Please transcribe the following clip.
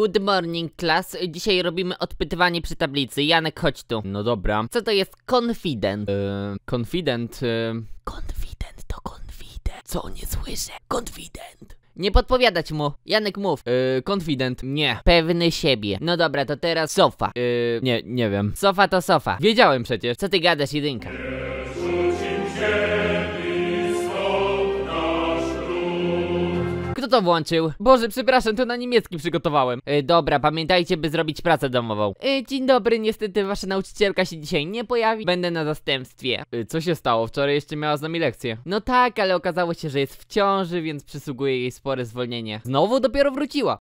Good morning, class. Dzisiaj robimy odpytywanie przy tablicy. Janek, chodź tu. No dobra. Co to jest confident? E, confident... Eee... Confident to confident. Co nie słyszę? Confident. Nie podpowiadać mu. Janek, mów. Yy, confident. Nie. Pewny siebie. No dobra, to teraz sofa. Yy, nie, nie wiem. Sofa to sofa. Wiedziałem przecież. Co ty gadasz, jedynka? to włączył? Boże, przepraszam, to na niemiecki przygotowałem. E, dobra, pamiętajcie, by zrobić pracę domową. E, dzień dobry, niestety wasza nauczycielka się dzisiaj nie pojawi. Będę na zastępstwie. E, co się stało? Wczoraj jeszcze miała z nami lekcję. No tak, ale okazało się, że jest w ciąży, więc przysługuje jej spore zwolnienie. Znowu dopiero wróciła.